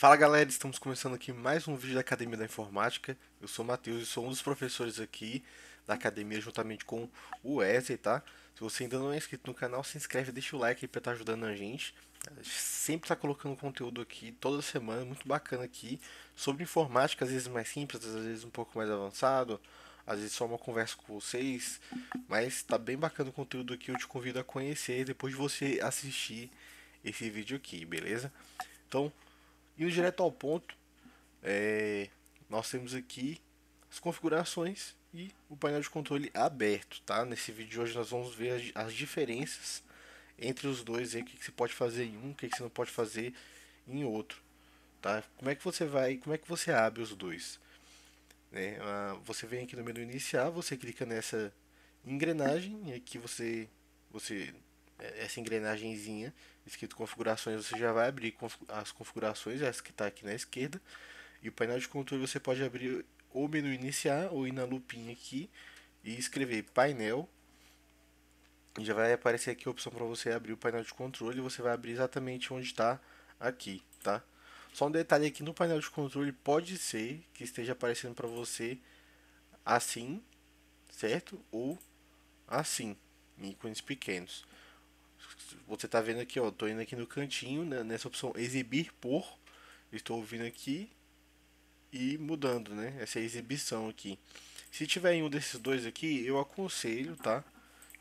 Fala galera, estamos começando aqui mais um vídeo da Academia da Informática. Eu sou o Matheus e sou um dos professores aqui da academia juntamente com o Wesley, tá? Se você ainda não é inscrito no canal, se inscreve, deixa o like aí pra estar tá ajudando a gente. A gente sempre está colocando conteúdo aqui toda semana, muito bacana aqui, sobre informática, às vezes mais simples, às vezes um pouco mais avançado, às vezes só uma conversa com vocês, mas tá bem bacana o conteúdo aqui, eu te convido a conhecer depois de você assistir esse vídeo aqui, beleza? Então, e o direto ao ponto, é, nós temos aqui as configurações e o painel de controle aberto, tá? Nesse vídeo de hoje nós vamos ver as, diferenças entre os dois, aí, o que, que você pode fazer em um, o que, que você não pode fazer em outro, tá? Como é que você vai, como é que você abre os dois? Né? Ah, você vem aqui no menu iniciar, você clica nessa engrenagem, e aqui você, você é, essa engrenagemzinha escrito configurações, você já vai abrir as configurações, essa que está aqui na esquerda. E o painel de controle você pode abrir ou menu iniciar ou ir na lupinha aqui e escrever painel. E já vai aparecer aqui a opção para você abrir o painel de controle. Você vai abrir exatamente onde está aqui, tá? Só um detalhe aqui no painel de controle pode ser que esteja aparecendo para você assim, certo? Ou assim, ícones pequenos você está vendo aqui, ó, tô indo aqui no cantinho, né, nessa opção exibir por, estou vindo aqui e mudando, né, essa exibição aqui. Se tiver em um desses dois aqui, eu aconselho, tá?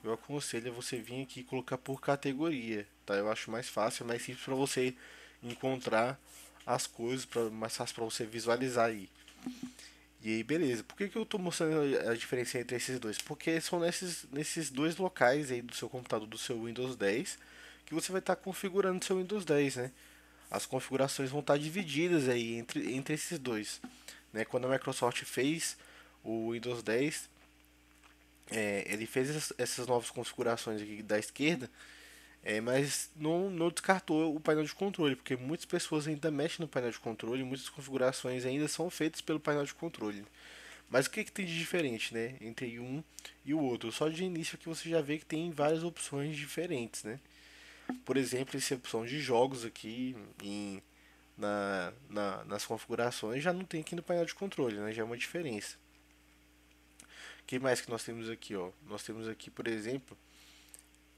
Eu aconselho você vir aqui e colocar por categoria, tá? Eu acho mais fácil, mais simples para você encontrar as coisas, pra, mais fácil para você visualizar aí. E aí, beleza. Por que, que eu estou mostrando a diferença entre esses dois? Porque são nesses, nesses dois locais aí do seu computador, do seu Windows 10, que você vai estar tá configurando seu Windows 10, né? As configurações vão estar tá divididas aí entre, entre esses dois. Né? Quando a Microsoft fez o Windows 10, é, ele fez essas, essas novas configurações aqui da esquerda, é, mas não, não descartou o painel de controle, porque muitas pessoas ainda mexem no painel de controle, muitas configurações ainda são feitas pelo painel de controle. Mas o que, que tem de diferente, né? Entre um e o outro. Só de início é que você já vê que tem várias opções diferentes, né? Por exemplo, essa opção de jogos aqui em, na, na, nas configurações já não tem aqui no painel de controle, né? Já é uma diferença. O que mais que nós temos aqui, ó? Nós temos aqui, por exemplo,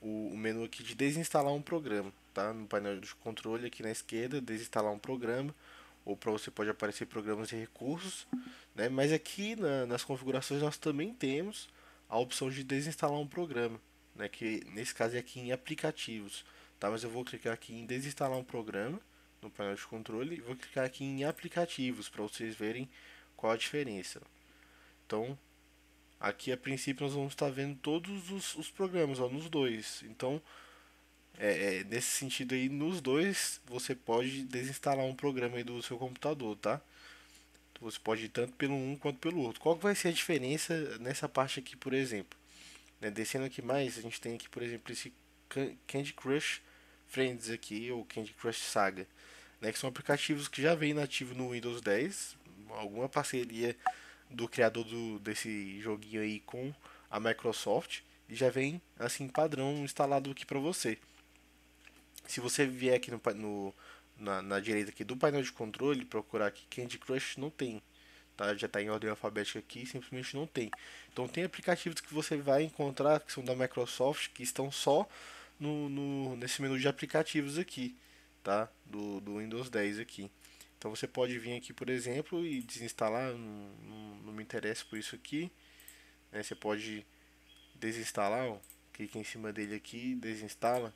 o, o menu aqui de desinstalar um programa, tá? No painel de controle aqui na esquerda, desinstalar um programa ou para você pode aparecer programas e recursos, né? Mas aqui na, nas configurações nós também temos a opção de desinstalar um programa, né? Que nesse caso é aqui em aplicativos, tá? Mas eu vou clicar aqui em desinstalar um programa no painel de controle e vou clicar aqui em aplicativos para vocês verem qual a diferença. Então Aqui a princípio nós vamos estar vendo todos os, os programas, ó, nos dois. Então, é, é, nesse sentido aí, nos dois você pode desinstalar um programa aí do seu computador, tá? Você pode ir tanto pelo um quanto pelo outro. Qual que vai ser a diferença nessa parte aqui, por exemplo? Né, descendo aqui mais, a gente tem aqui, por exemplo, esse Candy Crush Friends aqui, ou Candy Crush Saga, né, que são aplicativos que já vem nativo no Windows 10, alguma parceria do criador do, desse joguinho aí com a Microsoft e já vem assim padrão instalado aqui para você. Se você vier aqui no, no na, na, direita aqui do painel de controle procurar aqui Candy Crush não tem, tá? Já está em ordem alfabética aqui, simplesmente não tem. Então tem aplicativos que você vai encontrar que são da Microsoft que estão só no, no nesse menu de aplicativos aqui, tá? Do, do Windows 10 aqui. Então você pode vir aqui, por exemplo, e desinstalar, não, não, não me interessa por isso aqui. Né? Você pode desinstalar, ó, clica em cima dele aqui, desinstala.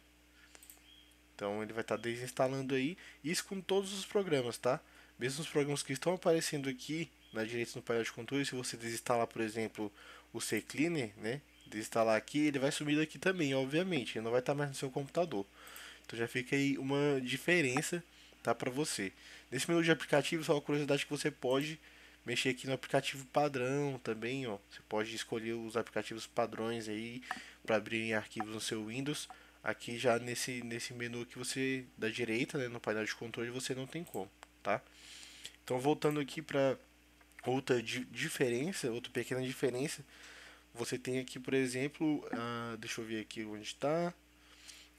Então ele vai estar tá desinstalando aí, isso com todos os programas, tá? Mesmo os programas que estão aparecendo aqui na direita no painel de controle, se você desinstalar, por exemplo, o CCleaner, né? Desinstalar aqui, ele vai sumir daqui também, obviamente, ele não vai estar tá mais no seu computador. Então já fica aí uma diferença tá para você. Nesse menu de aplicativo, só uma curiosidade que você pode mexer aqui no aplicativo padrão também, ó. Você pode escolher os aplicativos padrões aí para abrir em arquivos no seu Windows. Aqui já nesse nesse menu que você da direita, né, no painel de controle, você não tem como, tá? Então voltando aqui para outra di diferença, outra pequena diferença, você tem aqui, por exemplo, ah, deixa eu ver aqui onde está.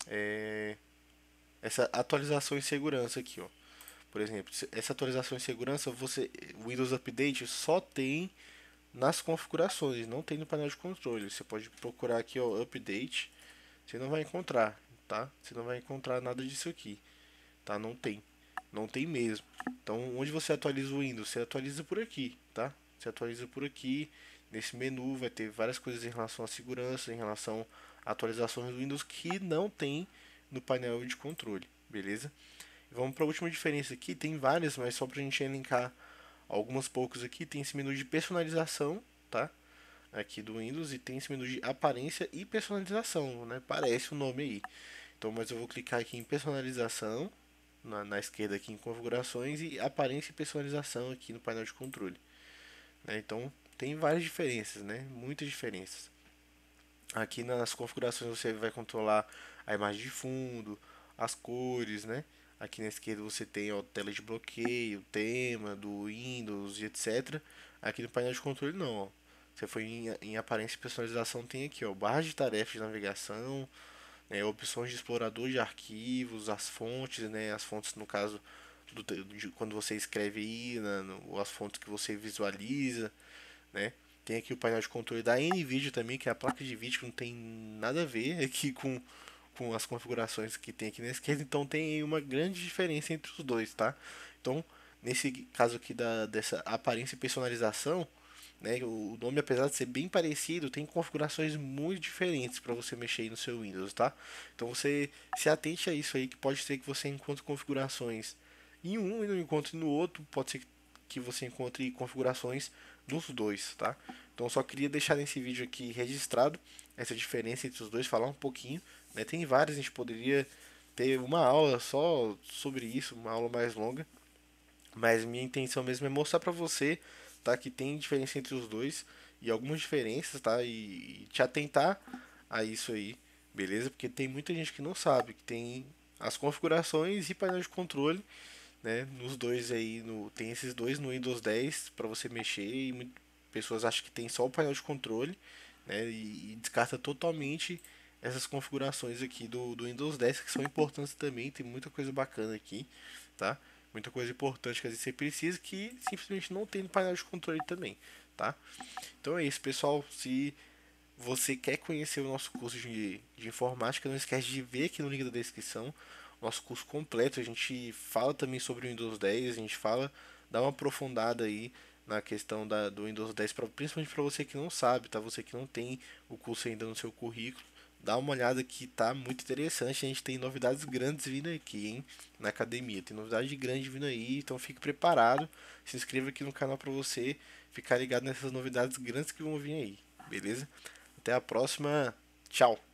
É, essa atualização em segurança aqui, ó. Por exemplo, essa atualização em segurança, você o Windows Update só tem nas configurações, não tem no painel de controle. Você pode procurar aqui, ó, Update, você não vai encontrar, tá? Você não vai encontrar nada disso aqui, tá? Não tem, não tem mesmo. Então, onde você atualiza o Windows? Você atualiza por aqui, tá? Você atualiza por aqui, nesse menu vai ter várias coisas em relação à segurança, em relação a atualizações do Windows que não tem no painel de controle, beleza? Vamos para a última diferença aqui, tem várias, mas só para a gente elencar algumas poucas aqui, tem esse menu de personalização, tá? Aqui do Windows e tem esse menu de aparência e personalização, né? Parece o nome aí. Então, mas eu vou clicar aqui em personalização, na, na esquerda aqui em configurações e aparência e personalização aqui no painel de controle. Né? Então, tem várias diferenças, né? Muitas diferenças. Aqui nas configurações você vai controlar a imagem de fundo, as cores, né? Aqui na esquerda você tem ó, tela de bloqueio, tema do Windows e etc. Aqui no painel de controle não, ó. Você foi em, em aparência e personalização, tem aqui, ó, barra de tarefas de navegação, né, opções de explorador de arquivos, as fontes, né, as fontes no caso do, de, quando você escreve aí, né, no, as fontes que você visualiza, né, tem aqui o painel de controle da NVIDIA também, que é a placa de vídeo que não tem nada a ver aqui com, com as configurações que tem aqui na esquerda. Então tem uma grande diferença entre os dois, tá? Então, nesse caso aqui da, dessa aparência e personalização, né, o nome, apesar de ser bem parecido, tem configurações muito diferentes para você mexer aí no seu Windows, tá? Então você se atente a isso aí, que pode ser que você encontre configurações em um e não encontre no outro, pode ser que você encontre configurações dos dois, tá? Então só queria deixar nesse vídeo aqui registrado essa diferença entre os dois, falar um pouquinho, né? Tem várias, a gente poderia ter uma aula só sobre isso, uma aula mais longa, mas minha intenção mesmo é mostrar para você, tá, que tem diferença entre os dois e algumas diferenças, tá? E, e te atentar a isso aí, beleza? Porque tem muita gente que não sabe que tem as configurações e painel de controle né? Nos dois aí, no, tem esses dois no Windows 10 para você mexer e muito, pessoas acham que tem só o painel de controle, né? E, e, descarta totalmente essas configurações aqui do, do Windows 10 que são importantes também, tem muita coisa bacana aqui, tá? Muita coisa importante que às vezes você precisa que simplesmente não tem no painel de controle também, tá? Então é isso, pessoal. Se você quer conhecer o nosso curso de, de informática, não esquece de ver aqui no link da descrição nosso curso completo. A gente fala também sobre o Windows 10, a gente fala, dá uma aprofundada aí na questão da, do Windows 10, pra, principalmente para você que não sabe, tá? Você que não tem o curso ainda no seu currículo, dá uma olhada que tá muito interessante. A gente tem novidades grandes vindo aqui, hein? Na academia, tem novidade grande vindo aí, então fique preparado. Se inscreva aqui no canal para você ficar ligado nessas novidades grandes que vão vir aí, beleza? Até a próxima, tchau!